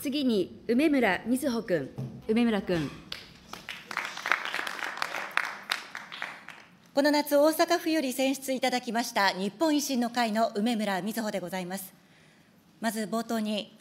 次に梅村瑞穂君。梅村君。この夏、大阪府より選出いただきました日本維新の会の梅村瑞穂でございます。まず冒頭に、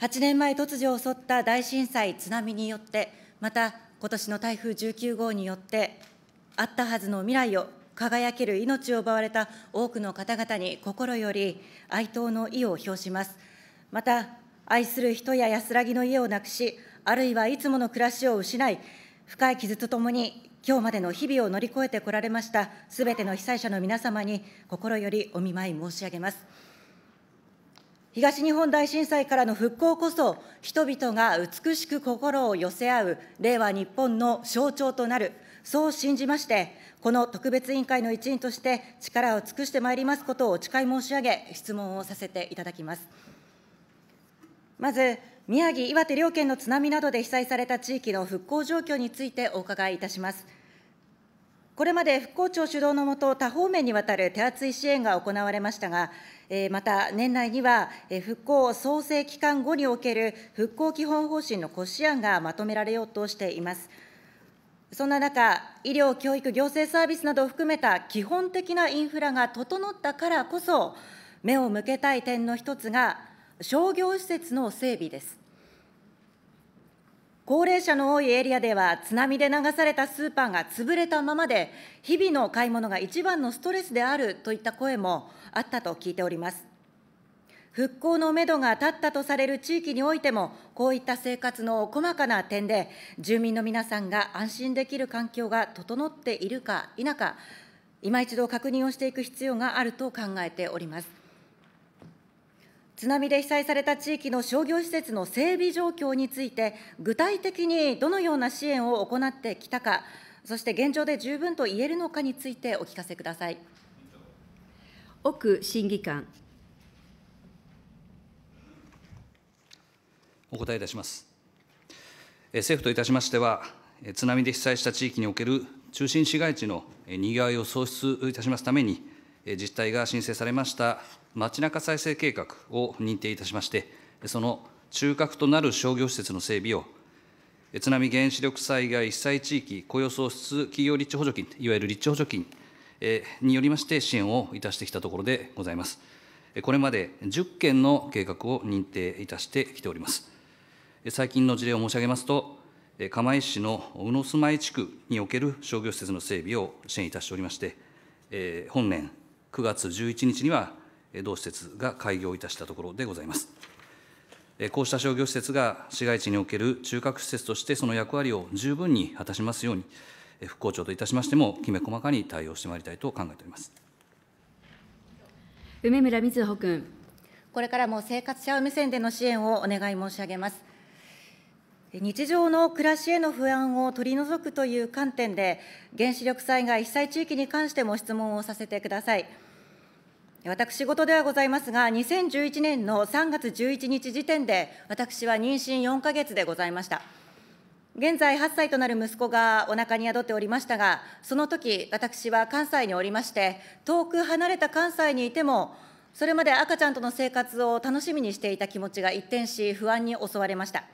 8年前突如襲った大震災、津波によって、また今年の台風19号によって、あったはずの未来を輝ける命を奪われた多くの方々に心より哀悼の意を表します。また愛する人や安らぎの家をなくし、あるいはいつもの暮らしを失い、深い傷とともに、今日までの日々を乗り越えてこられましたすべての被災者の皆様に心よりお見舞い申し上げます。東日本大震災からの復興こそ、人々が美しく心を寄せ合う令和日本の象徴となる、そう信じまして、この特別委員会の一員として、力を尽くしてまいりますことをお誓い申し上げ、質問をさせていただきます。まず、宮城、岩手両県の津波などで被災された地域の復興状況についてお伺いいたします。これまで復興庁主導のもと、多方面にわたる手厚い支援が行われましたが、また年内には復興創生期間後における復興基本方針の骨子案がまとめられようとしています。そんな中、医療、教育、行政サービスなどを含めた基本的なインフラが整ったからこそ、目を向けたい点の一つが、商業施設の整備です。高齢者の多いエリアでは、津波で流されたスーパーが潰れたままで、日々の買い物が一番のストレスであるといった声もあったと聞いております。復興のめどが立ったとされる地域においても、こういった生活の細かな点で、住民の皆さんが安心できる環境が整っているか否か、今一度確認をしていく必要があると考えております。津波で被災された地域の商業施設の整備状況について、具体的にどのような支援を行ってきたか、そして現状で十分と言えるのかについてお聞かせください。奥審議官。お答えいたします。政府といたしましては、津波で被災した地域における中心市街地のにぎわいを創出いたしますために、自治体が申請されました街中再生計画を認定いたしまして、その中核となる商業施設の整備を、津波原子力災害被災地域雇用創出企業立地補助金、いわゆる立地補助金によりまして支援をいたしてきたところでございます。これまで10件の計画を認定いたしてきております。最近の事例を申し上げますと、釜石市の宇野住まい地区における商業施設の整備を支援いたしておりまして、本年9月11日には同施設が開業いたしたところでございます。こうした商業施設が市街地における中核施設としてその役割を十分に果たしますように、復興庁といたしましても、きめ細かに対応してまいりたいと考えております梅村瑞穂君。これからも生活者目線での支援をお願い申し上げます。日常の暮らしへの不安を取り除くという観点で、原子力災害被災地域に関しても質問をさせてください。私事ではございますが、2011年の3月11日時点で、私は妊娠4か月でございました。現在8歳となる息子がお腹に宿っておりましたが、その時私は関西におりまして、遠く離れた関西にいても、それまで赤ちゃんとの生活を楽しみにしていた気持ちが一転し、不安に襲われました。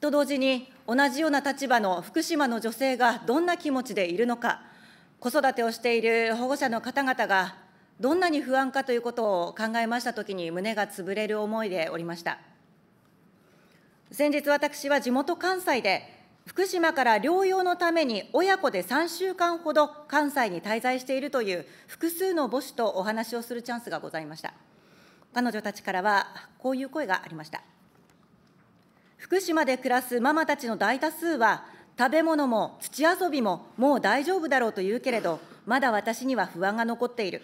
と同時に、同じような立場の福島の女性がどんな気持ちでいるのか、子育てをしている保護者の方々がどんなに不安かということを考えましたときに胸が潰れる思いでおりました。先日私は地元関西で福島から療養のために親子で3週間ほど関西に滞在しているという複数の母子とお話をするチャンスがございました。彼女たちからはこういう声がありました。福島で暮らすママたちの大多数は、食べ物も土遊びももう大丈夫だろうと言うけれど、まだ私には不安が残っている。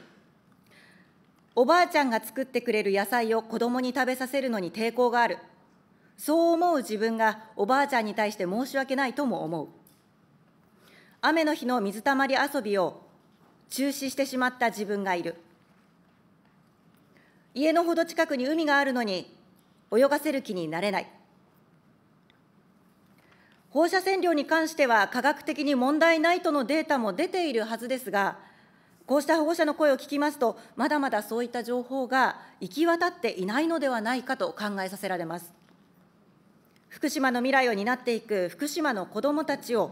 おばあちゃんが作ってくれる野菜を子供に食べさせるのに抵抗がある。そう思う自分がおばあちゃんに対して申し訳ないとも思う。雨の日の水たまり遊びを中止してしまった自分がいる。家のほど近くに海があるのに泳がせる気になれない。放射線量に関しては科学的に問題ないとのデータも出ているはずですが、こうした保護者の声を聞きますと、まだまだそういった情報が行き渡っていないのではないかと考えさせられます。福島の未来を担っていく福島の子どもたちを、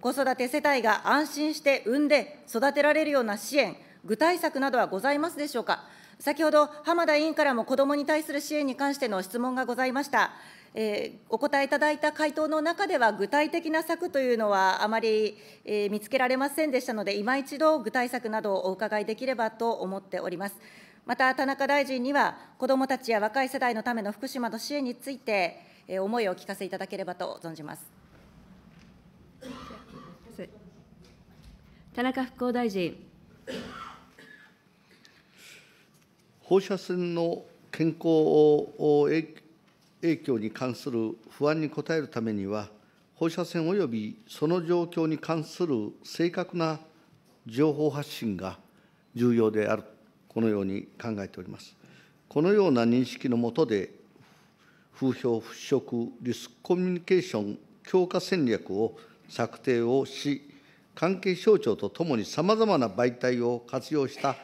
子育て世帯が安心して産んで育てられるような支援、具体策などはございますでしょうか。先ほど浜田委員からも子どもに対する支援に関しての質問がございました。えー、お答えいただいた回答の中では、具体的な策というのはあまり、えー、見つけられませんでしたので、今一度具体策などをお伺いできればと思っております。また、田中大臣には、子どもたちや若い世代のための福島の支援について、えー、思いを聞かせいただければと存じます。田中復興大臣。放射線の健康を影響に関する不安に応えるためには、放射線およびその状況に関する正確な情報発信が重要である、このように考えております。このような認識の下で、風評払拭リスクコミュニケーション強化戦略を策定をし、関係省庁とともにさまざまな媒体を活用した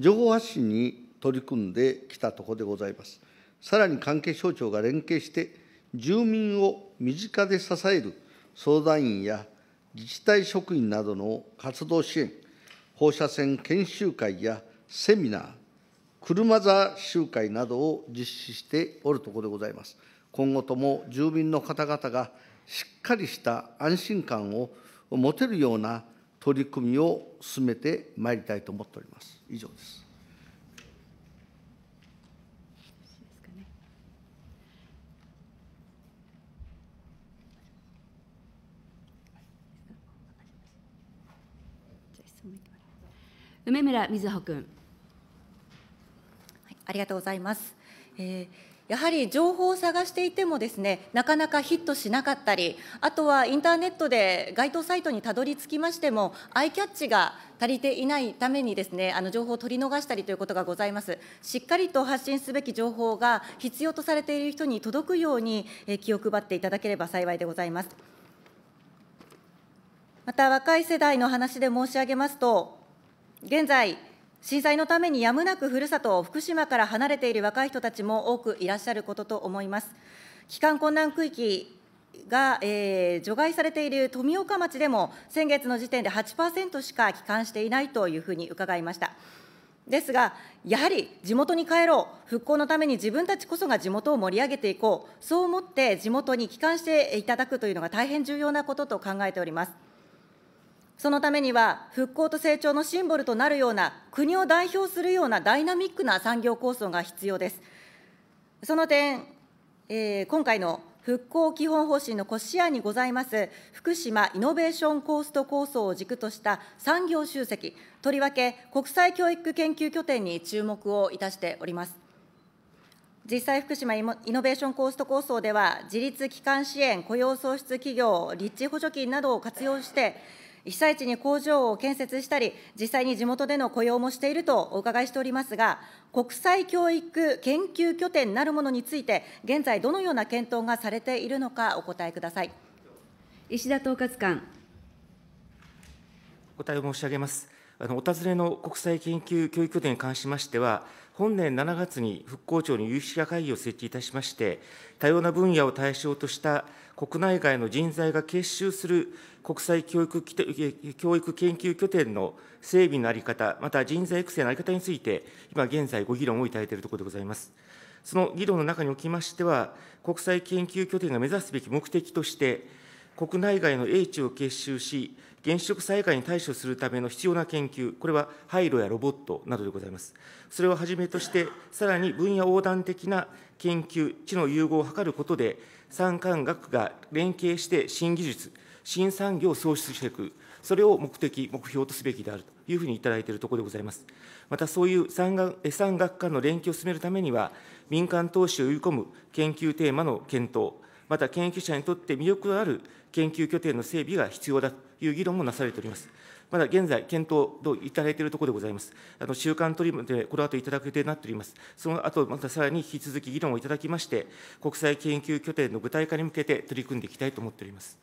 情報発信に取り組んできたところでございます。さらに関係省庁が連携して、住民を身近で支える相談員や自治体職員などの活動支援、放射線研修会やセミナー、車座集会などを実施しておるところでございます。今後とも住民の方々がしっかりした安心感を持てるような取り組みを進めてまいりたいと思っております。以上です。梅村瑞穂君、はい、ありがとうございます。えーやはり情報を探していてもですねなかなかヒットしなかったりあとはインターネットで該当サイトにたどり着きましてもアイキャッチが足りていないためにですねあの情報を取り逃したりということがございますしっかりと発信すべき情報が必要とされている人に届くように気を配っていただければ幸いでございますまた若い世代の話で申し上げますと現在、震災のためにやむなくふるさと、福島から離れている若い人たちも多くいらっしゃることと思います。帰還困難区域が、えー、除外されている富岡町でも、先月の時点で8%しか帰還していないというふうに伺いました。ですが、やはり地元に帰ろう、復興のために自分たちこそが地元を盛り上げていこう、そう思って地元に帰還していただくというのが大変重要なことと考えております。そのためには、復興と成長のシンボルとなるような、国を代表するようなダイナミックな産業構想が必要です。その点、えー、今回の復興基本方針の骨子案にございます、福島イノベーションコースト構想を軸とした産業集積、とりわけ国際教育研究拠点に注目をいたしております。実際、福島イノベーションコースト構想では、自立基幹支援、雇用創出企業、立地補助金などを活用して、被災地に工場を建設したり、実際に地元での雇用もしているとお伺いしておりますが、国際教育研究拠点なるものについて、現在、どのような検討がされているのか、お答えください。石田統括官。お答え申し上げます。あのお尋ねの国際研究教育拠点に関しましては、本年7月に復興庁に有識者会議を設置いたしまして、多様な分野を対象とした国内外の人材が結集する国際教育教育研究拠点の整備の在り方、また人材育成の在り方について、今現在、ご議論をいただいているところでございます。その議論の中におきましては、国際研究拠点が目指すべき目的として、国内外の英知を結集し、原子力災害に対処するための必要な研究、これは廃炉やロボットなどでございます。それをはじめとして、さらに分野横断的な研究、知の融合を図ることで、産官学が連携して新技術、新産業を創出していく、それを目的、目標とすべきであるというふうにいただいているところでございます。また、そういう産学産学の連携を進めるためには、民間投資を呼び込む研究テーマの検討、また研究者にとって魅力のある研究拠点の整備が必要だという議論もなされております。まだ現在、検討をいただいているところでございます。あの週刊取りまで、この後いただく予定になっております。その後、またさらに引き続き議論をいただきまして、国際研究拠点の具体化に向けて取り組んでいきたいと思っております。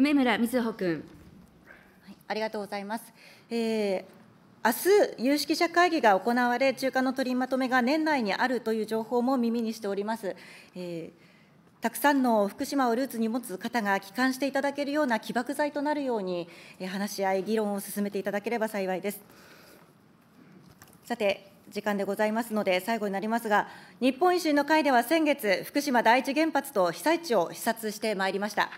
梅村みずほ君、はい。ありがとうございます。えー明日有識者会議が行われ、中間の取りまとめが年内にあるという情報も耳にしております。えー、たくさんの福島をルーツに持つ方が帰還していただけるような起爆剤となるように、話し合い、議論を進めていただければ幸いです。さて、時間でございますので、最後になりますが、日本維新の会では先月、福島第一原発と被災地を視察してまいりました。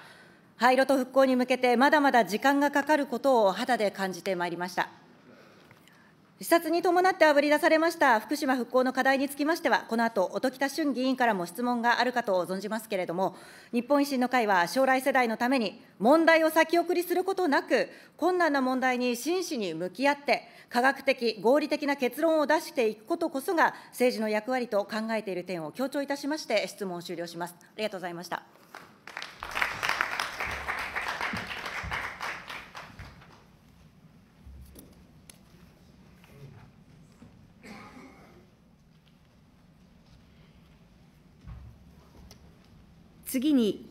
廃炉と復興に向けて、まだまだ時間がかかることを肌で感じてまいりました。視察に伴ってあぶり出されました福島復興の課題につきましては、この後、音喜多俊議員からも質問があるかと存じますけれども、日本維新の会は将来世代のために、問題を先送りすることなく、困難な問題に真摯に向き合って、科学的、合理的な結論を出していくことこそが、政治の役割と考えている点を強調いたしまして、質問を終了します。ありがとうございました。次に